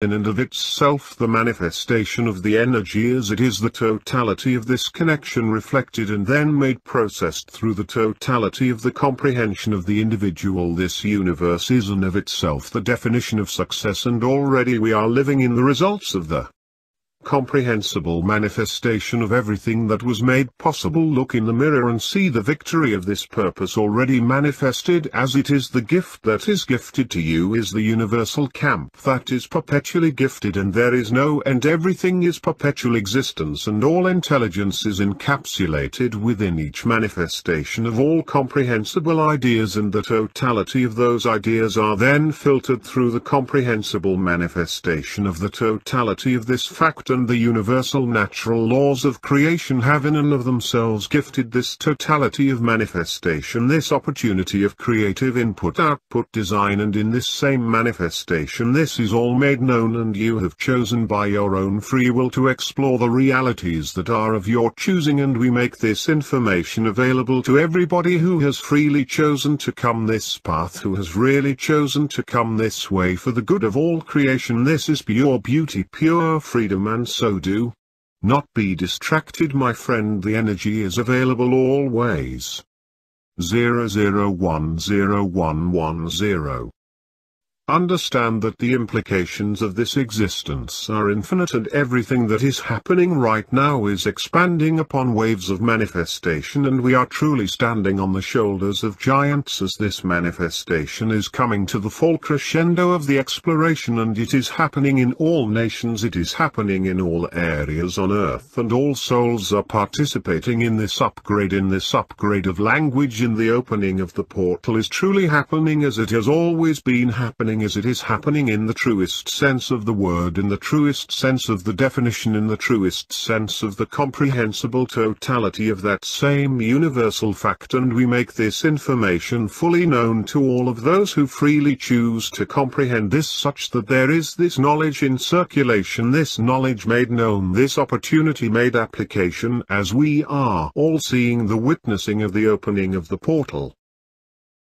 In and of itself the manifestation of the energy as it is the totality of this connection reflected and then made processed through the totality of the comprehension of the individual this universe is and of itself the definition of success and already we are living in the results of the comprehensible manifestation of everything that was made possible look in the mirror and see the victory of this purpose already manifested as it is the gift that is gifted to you is the universal camp that is perpetually gifted and there is no end everything is perpetual existence and all intelligence is encapsulated within each manifestation of all comprehensible ideas and the totality of those ideas are then filtered through the comprehensible manifestation of the totality of this fact and the universal natural laws of creation have in and of themselves gifted this totality of manifestation this opportunity of creative input-output design and in this same manifestation this is all made known and you have chosen by your own free will to explore the realities that are of your choosing and we make this information available to everybody who has freely chosen to come this path who has really chosen to come this way for the good of all creation this is pure beauty pure freedom and and so do. Not be distracted my friend the energy is available always. 00101110 Understand that the implications of this existence are infinite and everything that is happening right now is expanding upon waves of manifestation and we are truly standing on the shoulders of giants as this manifestation is coming to the full crescendo of the exploration and it is happening in all nations, it is happening in all areas on earth and all souls are participating in this upgrade, in this upgrade of language in the opening of the portal is truly happening as it has always been happening happening as it is happening in the truest sense of the word in the truest sense of the definition in the truest sense of the comprehensible totality of that same universal fact and we make this information fully known to all of those who freely choose to comprehend this such that there is this knowledge in circulation this knowledge made known this opportunity made application as we are all seeing the witnessing of the opening of the portal.